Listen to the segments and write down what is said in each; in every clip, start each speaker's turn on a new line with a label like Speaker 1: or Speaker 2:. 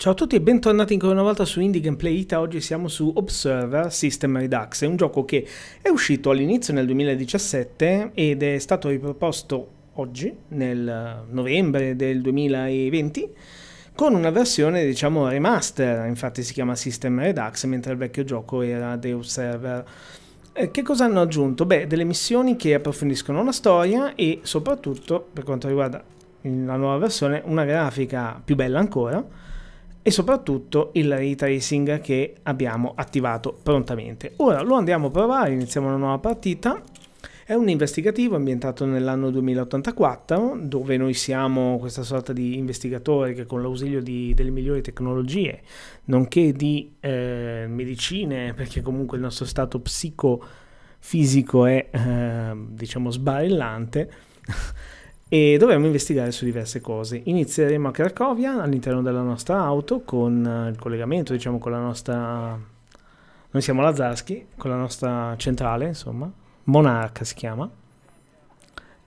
Speaker 1: Ciao a tutti e bentornati ancora una volta su Indie Gameplay Ita, oggi siamo su Observer System Redux, è un gioco che è uscito all'inizio nel 2017 ed è stato riproposto oggi, nel novembre del 2020, con una versione diciamo remaster, infatti si chiama System Redux, mentre il vecchio gioco era The Observer. Eh, che cosa hanno aggiunto? Beh, delle missioni che approfondiscono la storia e soprattutto, per quanto riguarda la nuova versione, una grafica più bella ancora, e soprattutto il ray tracing che abbiamo attivato prontamente. Ora lo andiamo a provare, iniziamo una nuova partita. È un investigativo ambientato nell'anno 2084, dove noi siamo questa sorta di investigatore che con l'ausilio delle migliori tecnologie, nonché di eh, medicine, perché comunque il nostro stato psicofisico è, eh, diciamo, sbarellante, e dovremo investigare su diverse cose. Inizieremo a Cracovia all'interno della nostra auto con eh, il collegamento, diciamo, con la nostra... Noi siamo la Zarsky, con la nostra centrale, insomma, Monarca si chiama.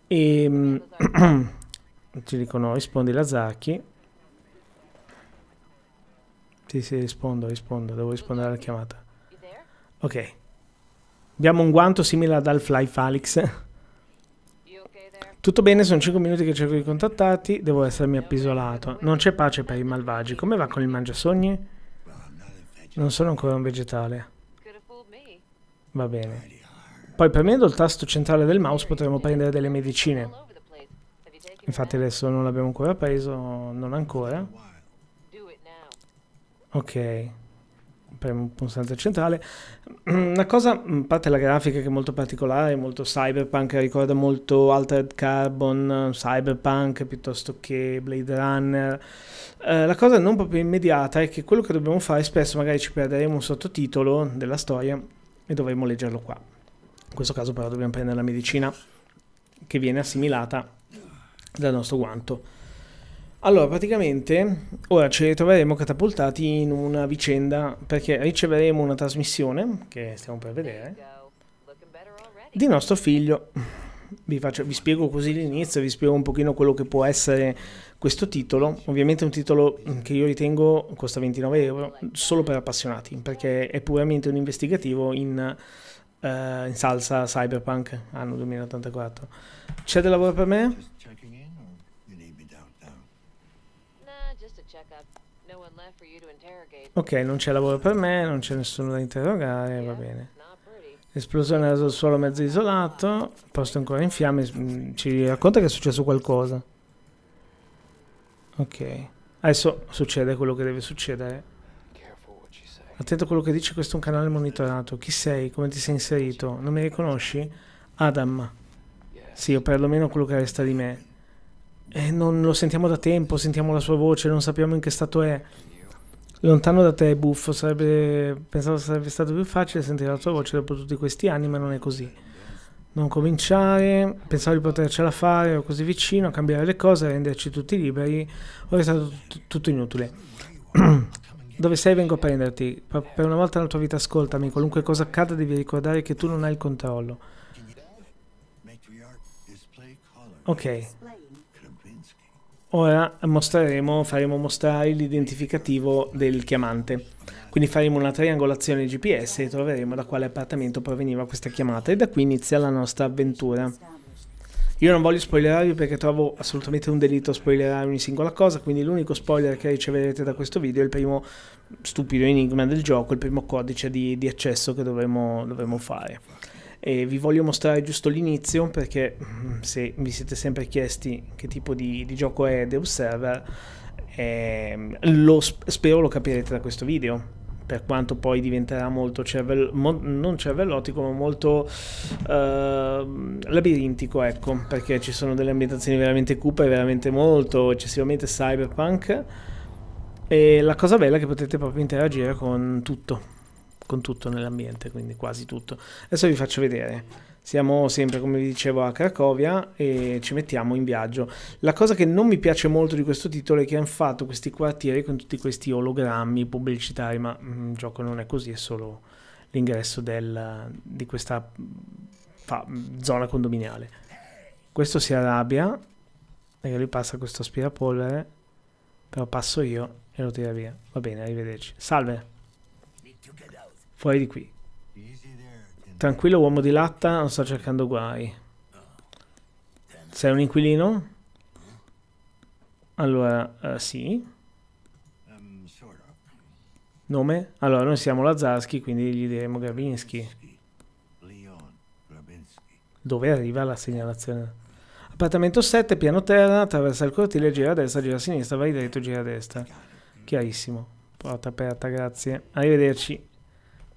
Speaker 1: E mm, ci dicono rispondi la Zarsky. Sì, sì, rispondo, rispondo, devo rispondere alla chiamata. Ok. Abbiamo un guanto simile ad Half-Life Alyx. Tutto bene, sono 5 minuti che cerco di contattarti, devo essermi appisolato. Non c'è pace per i malvagi. Come va con il mangiasogni? Non sono ancora un vegetale. Va bene. Poi premendo il tasto centrale del mouse potremo prendere delle medicine. Infatti adesso non l'abbiamo ancora preso, non ancora. Ok premo un pulsante centrale. Una cosa, a parte la grafica che è molto particolare, molto cyberpunk, ricorda molto Altered Carbon, Cyberpunk piuttosto che Blade Runner. Eh, la cosa non proprio immediata è che quello che dobbiamo fare spesso magari ci perderemo un sottotitolo della storia e dovremo leggerlo qua. In questo caso però dobbiamo prendere la medicina che viene assimilata dal nostro guanto allora, praticamente ora ci ritroveremo catapultati in una vicenda perché riceveremo una trasmissione che stiamo per vedere di nostro figlio. Vi, faccio, vi spiego così l'inizio, vi spiego un pochino quello che può essere questo titolo. Ovviamente è un titolo che io ritengo costa 29 euro solo per appassionati perché è puramente un investigativo in, uh, in salsa cyberpunk anno 2084. C'è del lavoro per me? Ok, non c'è lavoro per me, non c'è nessuno da interrogare, va bene. Esplosione del suolo mezzo isolato, posto ancora in fiamme, mm, ci racconta che è successo qualcosa. Ok, adesso succede quello che deve succedere. Attento a quello che dice, questo è un canale monitorato. Chi sei? Come ti sei inserito? Non mi riconosci? Adam. Sì, o perlomeno quello che resta di me eh, non lo sentiamo da tempo, sentiamo la sua voce, non sappiamo in che stato è. Lontano da te, è buffo, sarebbe, pensavo sarebbe stato più facile sentire la tua voce dopo tutti questi anni, ma non è così. Non cominciare, pensavo di potercela fare, ero così vicino a cambiare le cose, a renderci tutti liberi, ora è stato tutto inutile. Dove sei vengo a prenderti, per una volta nella tua vita ascoltami, qualunque cosa accada devi ricordare che tu non hai il controllo. Ok, Ora mostreremo, faremo mostrare l'identificativo del chiamante. Quindi faremo una triangolazione GPS e troveremo da quale appartamento proveniva questa chiamata e da qui inizia la nostra avventura. Io non voglio spoilerarvi perché trovo assolutamente un delitto spoilerare ogni singola cosa, quindi l'unico spoiler che riceverete da questo video è il primo stupido enigma del gioco, il primo codice di, di accesso che dovremo, dovremo fare. E vi voglio mostrare giusto l'inizio perché mm, se vi siete sempre chiesti che tipo di, di gioco è The Observer, eh, lo spero lo capirete da questo video per quanto poi diventerà molto cervello, mo, non cervellotico, ma molto eh, labirintico, ecco, perché ci sono delle ambientazioni veramente cupe, veramente molto eccessivamente cyberpunk. E la cosa bella è che potete proprio interagire con tutto con tutto nell'ambiente, quindi quasi tutto. Adesso vi faccio vedere. Siamo sempre, come vi dicevo, a Cracovia e ci mettiamo in viaggio. La cosa che non mi piace molto di questo titolo è che hanno fatto questi quartieri con tutti questi ologrammi pubblicitari, ma mh, mm, il gioco non è così, è solo l'ingresso del, di questa mm, fa, mm, zona condominiale. Questo si arrabbia perché lui passa questo aspirapolvere, però passo io e lo tira via. Va bene, arrivederci. Salve! Fuori di qui. Tranquillo uomo di latta, non sto cercando guai. Sei un inquilino? Allora, uh, sì. Nome? Allora, noi siamo Lazarski, quindi gli diremo Grabinski. Dove arriva la segnalazione? Appartamento 7, piano terra, attraversa il cortile, gira a destra, gira a sinistra, vai dritto, gira a destra. Chiarissimo. Porta aperta, grazie. Arrivederci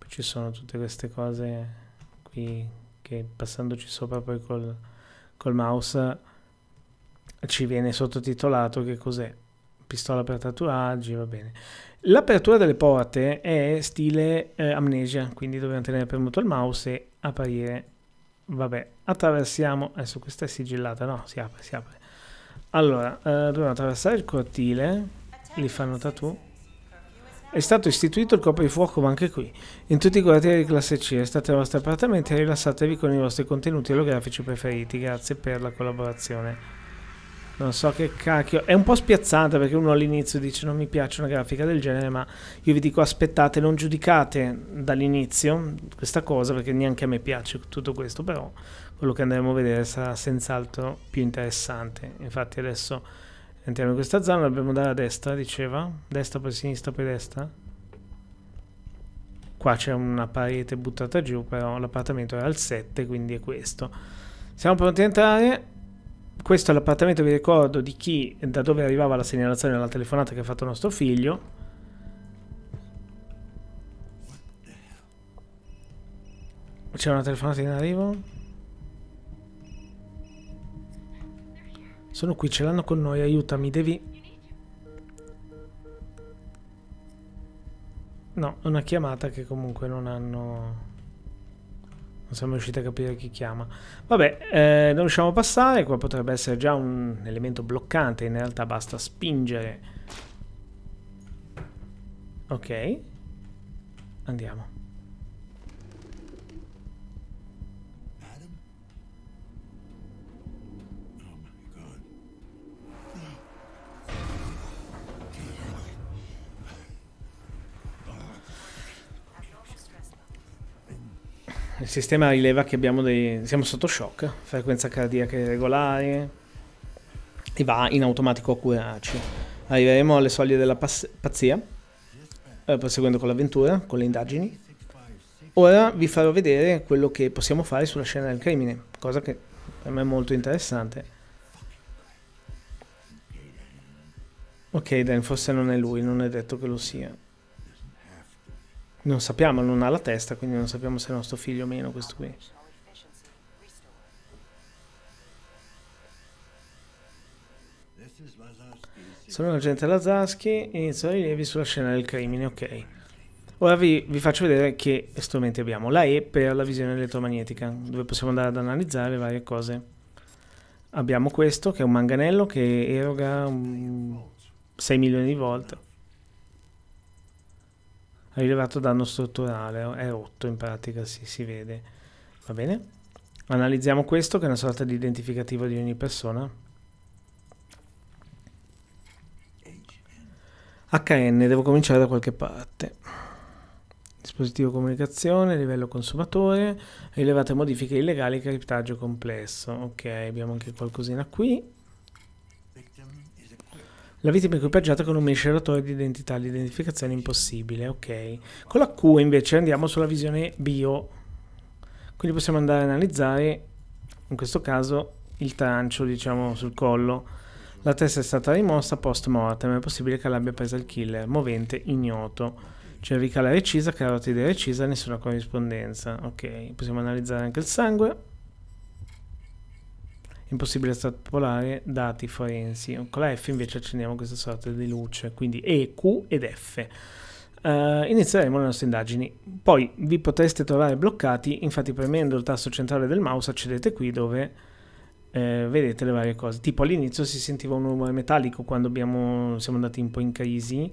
Speaker 1: ci sono tutte queste cose qui che passandoci sopra poi col, col mouse ci viene sottotitolato che cos'è pistola per tatuaggi, va bene. L'apertura delle porte è stile eh, amnesia, quindi dobbiamo tenere premuto il mouse e apparire. Vabbè, attraversiamo, adesso questa è sigillata, no? Si apre, si apre. Allora, eh, dobbiamo attraversare il cortile, li fanno tatu è stato istituito il coprifuoco, ma anche qui, in tutti i quartieri di classe C, restate ai vostri appartamenti e rilassatevi con i vostri contenuti olografici preferiti, grazie per la collaborazione. Non so che cacchio, è un po' spiazzante perché uno all'inizio dice non mi piace una grafica del genere, ma io vi dico aspettate, non giudicate dall'inizio questa cosa perché neanche a me piace tutto questo, però quello che andremo a vedere sarà senz'altro più interessante. Infatti adesso Entriamo in questa zona, dobbiamo andare a destra, diceva. Destra, poi sinistra, poi destra. Qua c'è una parete buttata giù, però l'appartamento era al 7, quindi è questo. Siamo pronti ad entrare. Questo è l'appartamento, vi ricordo, di chi, da dove arrivava la segnalazione della telefonata che ha fatto nostro figlio. C'è una telefonata in arrivo? Sono qui, ce l'hanno con noi, aiutami, devi... No, una chiamata che comunque non hanno... Non siamo riusciti a capire chi chiama. Vabbè, eh, non riusciamo a passare, qua potrebbe essere già un elemento bloccante, in realtà basta spingere. Ok. Andiamo. Il sistema rileva che abbiamo dei, siamo sotto shock, frequenza cardiaca irregolare e va in automatico a curarci. Arriveremo alle soglie della pazzia, eh, proseguendo con l'avventura, con le indagini. Ora vi farò vedere quello che possiamo fare sulla scena del crimine, cosa che per me è molto interessante. Ok, Dan, forse non è lui, non è detto che lo sia. Non sappiamo, non ha la testa, quindi non sappiamo se è nostro figlio o meno questo qui. Sono l'agente Lazaschi e inizio i rilievi sulla scena del crimine, ok. Ora vi, vi, faccio vedere che strumenti abbiamo. La E per la visione elettromagnetica, dove possiamo andare ad analizzare varie cose. Abbiamo questo, che è un manganello che eroga 6 milioni di volte rilevato danno strutturale, è rotto in pratica, sì, si vede. Va bene? Analizziamo questo che è una sorta di identificativo di ogni persona. HN, devo cominciare da qualche parte. Dispositivo comunicazione, livello consumatore, rilevate modifiche illegali, criptaggio complesso. Ok, abbiamo anche qualcosina qui. La vittima è equipaggiata con un miscelatore di identità, l'identificazione è impossibile, ok. Con la Q invece andiamo sulla visione bio, quindi possiamo andare a analizzare, in questo caso, il trancio, diciamo, sul collo. La testa è stata rimossa post mortem, è possibile che l'abbia presa il killer, movente ignoto. Cervicale recisa, carotide recisa, nessuna corrispondenza. Ok, possiamo analizzare anche il sangue impossibile estrapolare dati forensi. Con la F invece accendiamo questa sorta di luce, quindi E, Q ed F. Uh, inizieremo le nostre indagini. Poi vi potreste trovare bloccati, infatti premendo il tasto centrale del mouse accedete qui dove eh, vedete le varie cose. Tipo all'inizio si sentiva un rumore metallico quando abbiamo, siamo andati un po' in crisi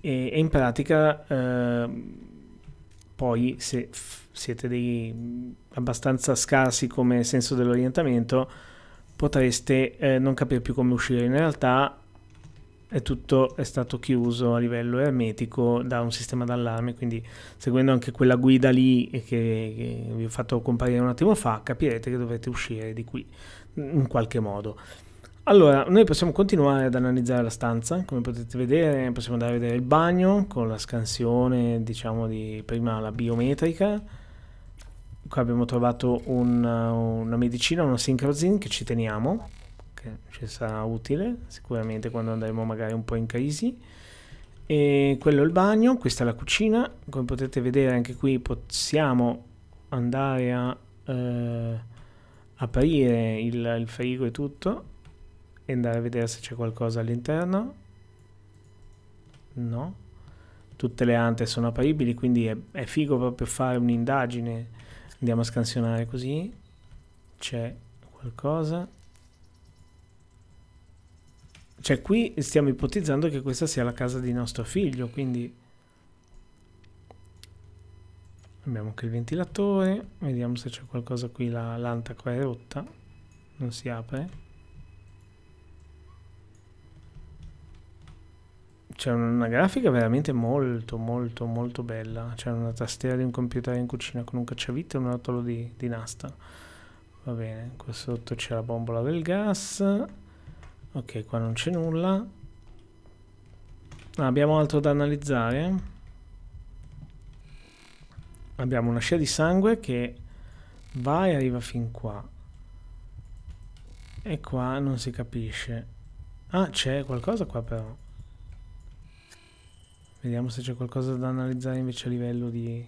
Speaker 1: e, e in pratica eh, poi se siete dei abbastanza scarsi come senso dell'orientamento potreste eh, non capire più come uscire. In realtà è tutto è stato chiuso a livello ermetico da un sistema d'allarme, quindi seguendo anche quella guida lì che, che vi ho fatto comparire un attimo fa, capirete che dovete uscire di qui in qualche modo. Allora, noi possiamo continuare ad analizzare la stanza, come potete vedere possiamo andare a vedere il bagno con la scansione, diciamo, di prima la biometrica, Qua abbiamo trovato un, eh, una medicina, una sincrozin che ci teniamo, che ci sarà utile sicuramente quando andremo magari un po' in crisi. E quello è il bagno, questa è la cucina, come potete vedere anche qui possiamo andare a eh, aprire il, il frigo e tutto e andare a vedere se c'è qualcosa all'interno. No, tutte le ante sono apribili, quindi è, è figo proprio fare un'indagine Andiamo a scansionare così. C'è qualcosa. Cioè qui stiamo ipotizzando che questa sia la casa di nostro figlio, quindi... Abbiamo anche il ventilatore, vediamo se c'è qualcosa qui, la lanta qua è rotta, non si apre. C'è una grafica veramente molto, molto, molto bella. C'è una tastiera di un computer in cucina con un cacciavite e un rotolo di, di nasta. Va bene, qua sotto c'è la bombola del gas. Ok, qua non c'è nulla. Ah, abbiamo altro da analizzare. Abbiamo una scia di sangue che va e arriva fin qua. E qua non si capisce. Ah, c'è qualcosa qua però. Vediamo se c'è qualcosa da analizzare invece a livello di...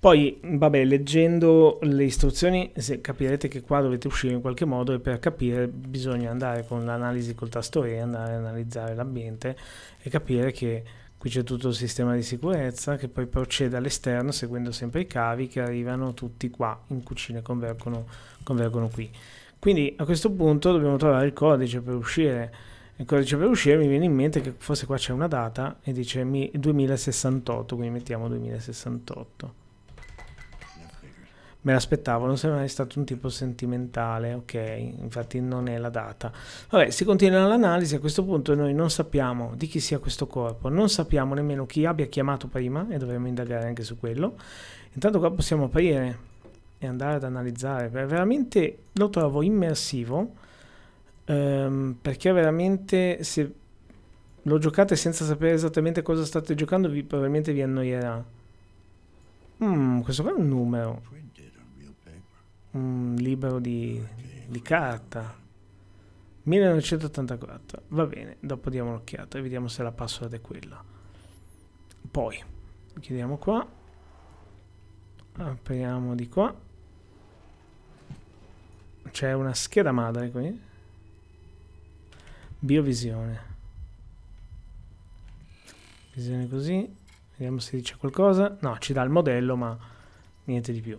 Speaker 1: Poi, vabbè, leggendo le istruzioni capirete che qua dovete uscire in qualche modo e per capire bisogna andare con l'analisi col tasto E, andare a analizzare l'ambiente e capire che qui c'è tutto il sistema di sicurezza che poi procede all'esterno seguendo sempre i cavi che arrivano tutti qua in cucina e convergono, convergono qui. Quindi a questo punto dobbiamo trovare il codice per uscire il codice per uscire mi viene in mente che forse qua c'è una data e dice 2068, quindi mettiamo 2068. Me l'aspettavo, non sembra mai stato un tipo sentimentale, ok, infatti non è la data. Vabbè, si continua l'analisi, a questo punto noi non sappiamo di chi sia questo corpo, non sappiamo nemmeno chi abbia chiamato prima e dovremmo indagare anche su quello. Intanto qua possiamo aprire e andare ad analizzare, veramente lo trovo immersivo um, perché veramente se lo giocate senza sapere esattamente cosa state giocando vi, probabilmente vi annoierà. Mm, questo qua è un numero. Un libro di, di carta. 1984. Va bene, dopo diamo un'occhiata e vediamo se la password è quella. Poi, chiudiamo qua. Apriamo di qua. C'è una scheda madre qui. Biovisione. Visione così. Vediamo se dice qualcosa. No, ci dà il modello, ma niente di più.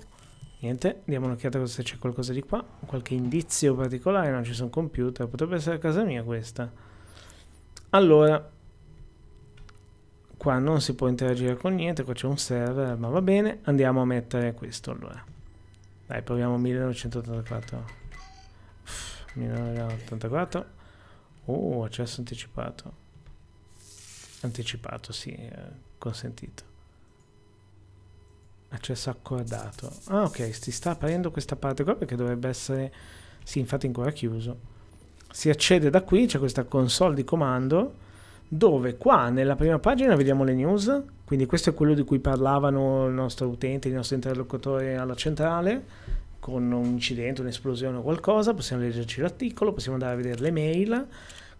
Speaker 1: Niente, diamo un'occhiata se c'è qualcosa di qua. Qualche indizio particolare. Non ci sono computer. Potrebbe essere a casa mia questa. Allora, qua non si può interagire con niente. Qua c'è un server, ma va bene. Andiamo a mettere questo allora. Dai, proviamo 1984. 1984. Oh, accesso anticipato. Anticipato, sì, eh, consentito. Accesso accordato. Ah, ok, si sta aprendo questa parte qua perché dovrebbe essere... Sì, infatti ancora chiuso. Si accede da qui, c'è questa console di comando dove qua nella prima pagina vediamo le news, quindi questo è quello di cui parlavano il nostro utente, il nostro interlocutore alla centrale con un incidente, un'esplosione o qualcosa, possiamo leggerci l'articolo, possiamo andare a vedere le mail,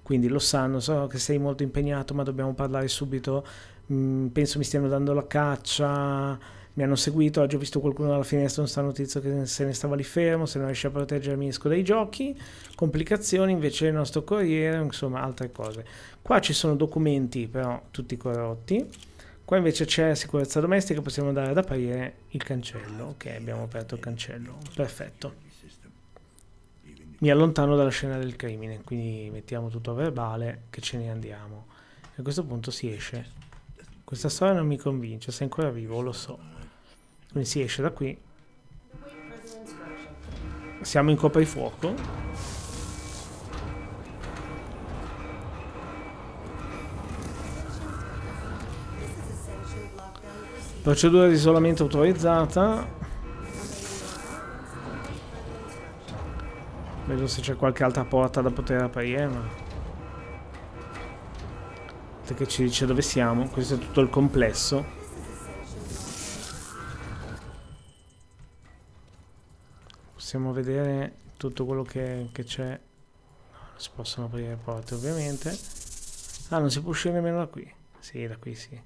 Speaker 1: quindi lo sanno, so che sei molto impegnato ma dobbiamo parlare subito, mm, penso mi stiano dando la caccia, mi hanno seguito, oggi ho visto qualcuno dalla finestra, non sta notizia che se ne stava lì fermo, se non riesce a proteggermi esco dai giochi, complicazioni invece il nostro corriere, insomma altre cose. Qua ci sono documenti però tutti corrotti Qua invece c'è sicurezza domestica, possiamo andare ad aprire il cancello. Ok, abbiamo aperto il cancello. Perfetto. Mi allontano dalla scena del crimine, quindi mettiamo tutto a verbale che ce ne andiamo. A questo punto si esce. Questa storia non mi convince, sei ancora vivo, lo so. Quindi si esce da qui. Siamo in coprifuoco. Procedura di isolamento autorizzata. Vedo se c'è qualche altra porta da poter aprire, ma... Che ci dice dove siamo. Questo è tutto il complesso. Possiamo vedere tutto quello che c'è. No, non si possono aprire le porte, ovviamente. Ah, non si può uscire nemmeno da qui. Sì, da qui sì.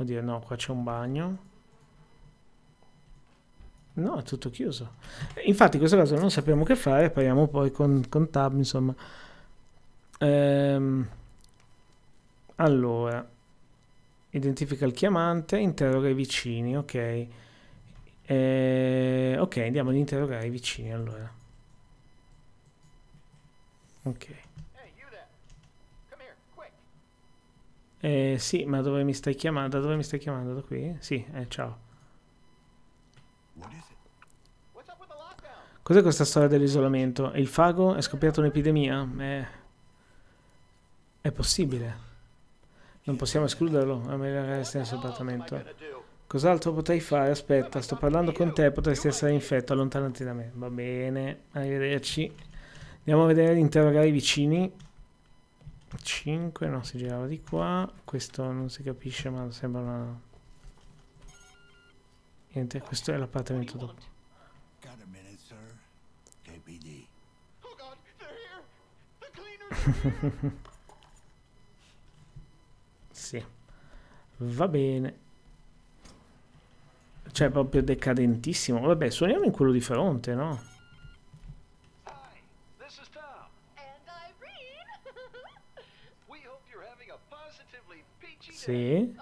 Speaker 1: Oddio, no, qua c'è un bagno. No, è tutto chiuso. Infatti, in questo caso non sappiamo che fare, Parliamo poi con, con tab, insomma. Ehm, allora, identifica il chiamante, interroga i vicini, ok. E, eh, ok, andiamo ad interrogare i vicini, allora. Ok. Eh, sì, ma dove mi stai chiamando? Da dove mi stai chiamando? Da qui? Sì, eh, ciao. Cos'è questa storia dell'isolamento? Il fago è scoppiata un'epidemia? Eh, è possibile. Non possiamo escluderlo, a meno che resti nel suo appartamento. Cos'altro potrei fare? Aspetta, sto parlando con te, potresti essere infetto, allontanati da me. Va bene, arrivederci. Andiamo a vedere, di interrogare i vicini. 5, no, si girava di qua. Questo non si capisce, ma sembra una... Niente, questo è l'appartamento dopo. Oh, sì. Va bene. Cioè, proprio decadentissimo. Vabbè, suoniamo in quello di fronte, no? Sì.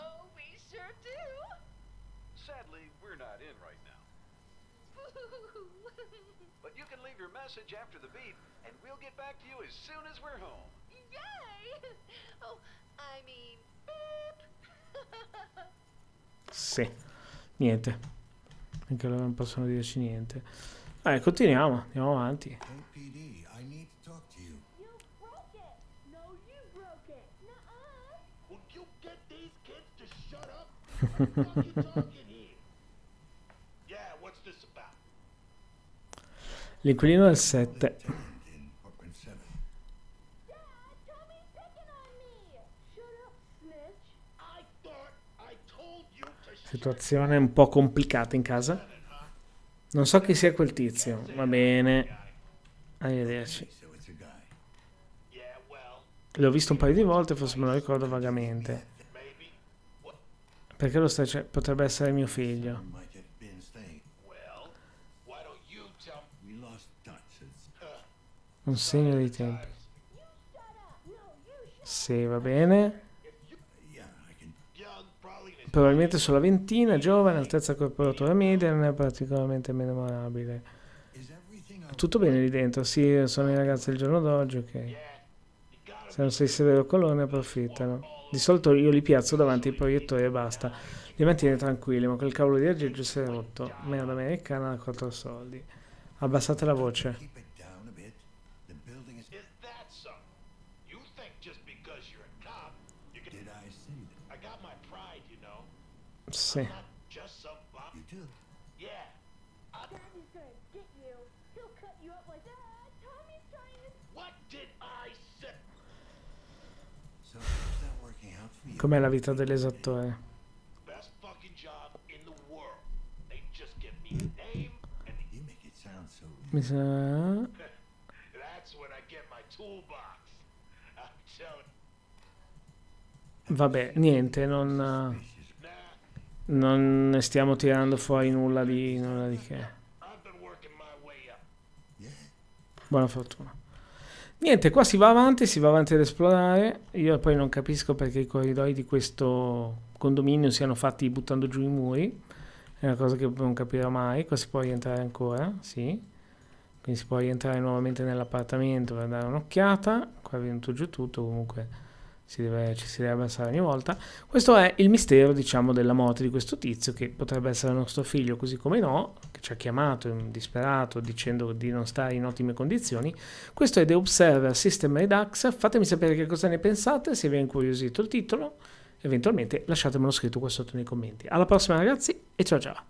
Speaker 1: message after the beep, and we'll get back to you as soon as we're home. Yay! Oh, I mean, sì, niente. Anche loro non possono dirci niente. Vai, continuiamo, andiamo avanti. LPD, I need L'inquilino del 7. Situazione un po' complicata in casa. Non so chi sia quel tizio. Va bene. Arrivederci. L'ho visto un paio di volte, forse me lo ricordo vagamente. Perché lo stai cioè, potrebbe essere mio figlio. Un segno dei tempi. Sì, va bene. Probabilmente sulla ventina, giovane, altezza corporatura media, non è particolarmente memorabile. Tutto bene lì dentro? Sì, sono i ragazzi del giorno d'oggi, ok. Se non servissero ne approfittano. Di solito io li piazzo davanti ai proiettori e basta. Li mantiene tranquilli, ma quel cavolo di aggeggio si è rotto. Merda americana a quattro soldi. Abbassate la voce. Sì. did Com'è la vita dell'esattore? Mi sa... Vabbè, niente, non... Eh, non ne stiamo tirando fuori nulla di, nulla di che. Buona fortuna. Niente, qua si va avanti, si va avanti ad esplorare. Io poi non capisco perché i corridoi di questo condominio siano fatti buttando giù i muri. È una cosa che non capirò mai. Qua si può rientrare ancora, sì. Quindi si può rientrare nuovamente nell'appartamento per dare un'occhiata. Qua è venuto giù tutto comunque si deve, ci si deve pensare ogni volta. Questo è il mistero, diciamo, della morte di questo tizio, che potrebbe essere nostro figlio, così come no, che ci ha chiamato disperato dicendo di non stare in ottime condizioni. Questo è The Observer System Redux. Fatemi sapere che cosa ne pensate, se vi è incuriosito il titolo. Eventualmente lasciatemelo scritto qua sotto nei commenti. Alla prossima ragazzi e ciao ciao!